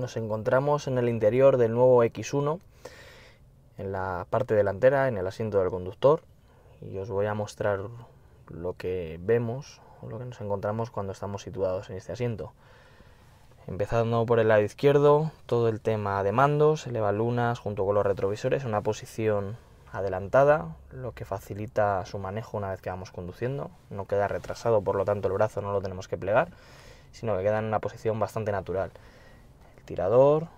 nos encontramos en el interior del nuevo X1, en la parte delantera, en el asiento del conductor, y os voy a mostrar lo que vemos, lo que nos encontramos cuando estamos situados en este asiento. Empezando por el lado izquierdo, todo el tema de mandos, eleva lunas, junto con los retrovisores, una posición adelantada, lo que facilita su manejo una vez que vamos conduciendo. No queda retrasado, por lo tanto el brazo no lo tenemos que plegar, sino que queda en una posición bastante natural tirador,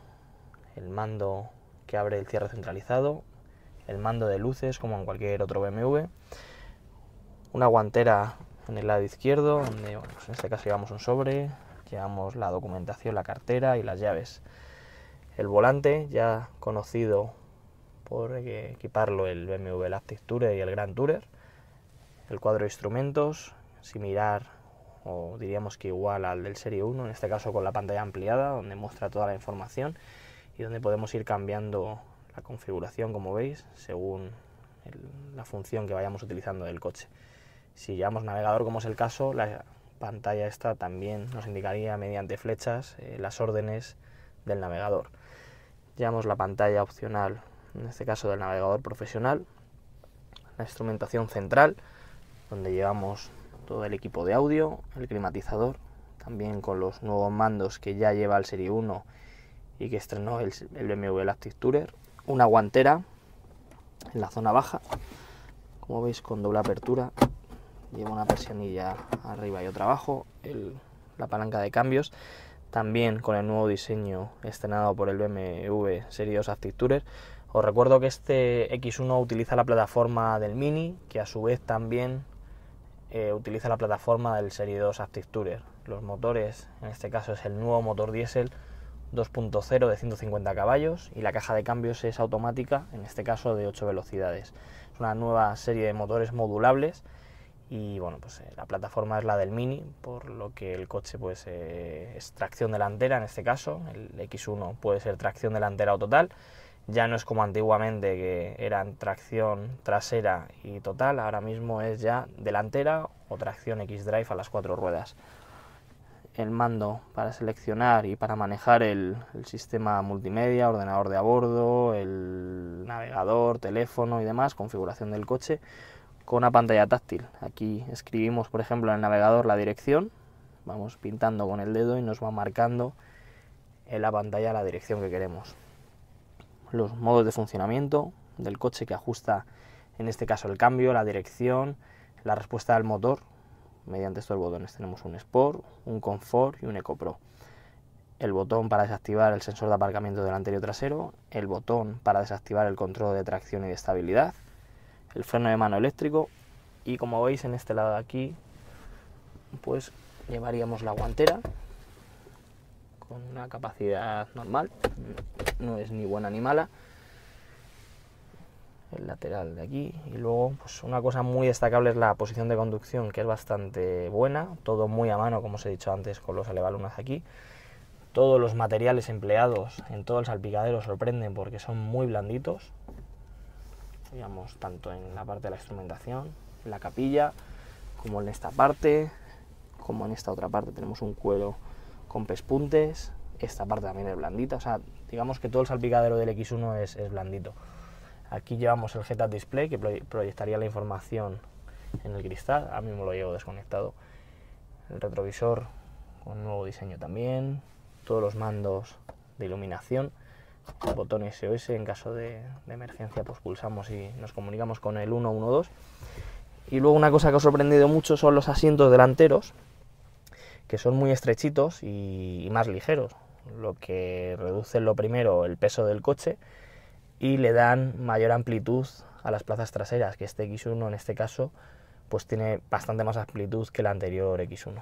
el mando que abre el cierre centralizado, el mando de luces como en cualquier otro BMW, una guantera en el lado izquierdo, donde pues en este caso llevamos un sobre, llevamos la documentación, la cartera y las llaves. El volante ya conocido por equiparlo el BMW el Tourer y el Grand Tourer, el cuadro de instrumentos, si mirar o diríamos que igual al del Serie 1, en este caso con la pantalla ampliada, donde muestra toda la información y donde podemos ir cambiando la configuración, como veis, según la función que vayamos utilizando del coche. Si llevamos navegador, como es el caso, la pantalla esta también nos indicaría mediante flechas eh, las órdenes del navegador. Llevamos la pantalla opcional, en este caso del navegador profesional, la instrumentación central, donde llevamos todo el equipo de audio, el climatizador, también con los nuevos mandos que ya lleva el Serie 1 y que estrenó el, BMW Active Tourer, una guantera en la zona baja, como veis con doble apertura, lleva una persianilla arriba y otra abajo, la palanca de cambios, también con el nuevo diseño estrenado por el BMW Serie 2 Active Tourer. Os recuerdo que este X1 utiliza la plataforma del Mini, que a su vez también eh, utiliza la plataforma del Serie 2 Active Tourer. Los motores, en este caso es el nuevo motor diésel 2.0 de 150 caballos y la caja de cambios es automática, en este caso de 8 velocidades. Es una nueva serie de motores modulables y bueno, pues eh, la plataforma es la del Mini, por lo que el coche pues eh, es tracción delantera en este caso, el X1 puede ser tracción delantera o total ya no es como antiguamente que eran tracción trasera y total, ahora mismo es ya delantera o tracción X-Drive a las cuatro ruedas. El mando para seleccionar y para manejar el, sistema multimedia, ordenador de a bordo, el navegador, teléfono y demás, configuración del coche, con una pantalla táctil. Aquí escribimos, por ejemplo, en el navegador la dirección, vamos pintando con el dedo y nos va marcando en la pantalla la dirección que queremos los modos de funcionamiento del coche que ajusta en este caso el cambio, la dirección, la respuesta del motor. Mediante estos botones tenemos un Sport, un Confort y un Eco Pro. El botón para desactivar el sensor de aparcamiento delantero y trasero, el botón para desactivar el control de tracción y de estabilidad, el freno de mano eléctrico y como veis en este lado de aquí pues llevaríamos la guantera con una capacidad normal, no es ni buena ni mala. El lateral de aquí y luego pues, una cosa muy destacable es la posición de conducción que es bastante buena, todo muy a mano como os he dicho antes con los elevalunas aquí. Todos los materiales empleados en todo el salpicadero sorprenden porque son muy blanditos, digamos tanto en la parte de la instrumentación, en la capilla, como en esta parte, como en esta otra parte tenemos un cuero con pespuntes, esta parte también es blandita, o sea, digamos que todo el salpicadero del X1 es, blandito. Aquí llevamos el head display que proyectaría la información en el cristal, A mí mismo lo llevo desconectado. El retrovisor con nuevo diseño también, todos los mandos de iluminación, botón SOS en caso de, emergencia, pues pulsamos y nos comunicamos con el 112. Y luego una cosa que ha sorprendido mucho son los asientos delanteros, que son muy estrechitos y, más ligeros, lo que reduce lo primero el peso del coche y le dan mayor amplitud a las plazas traseras, que este X1 en este caso pues tiene bastante más amplitud que el anterior X1.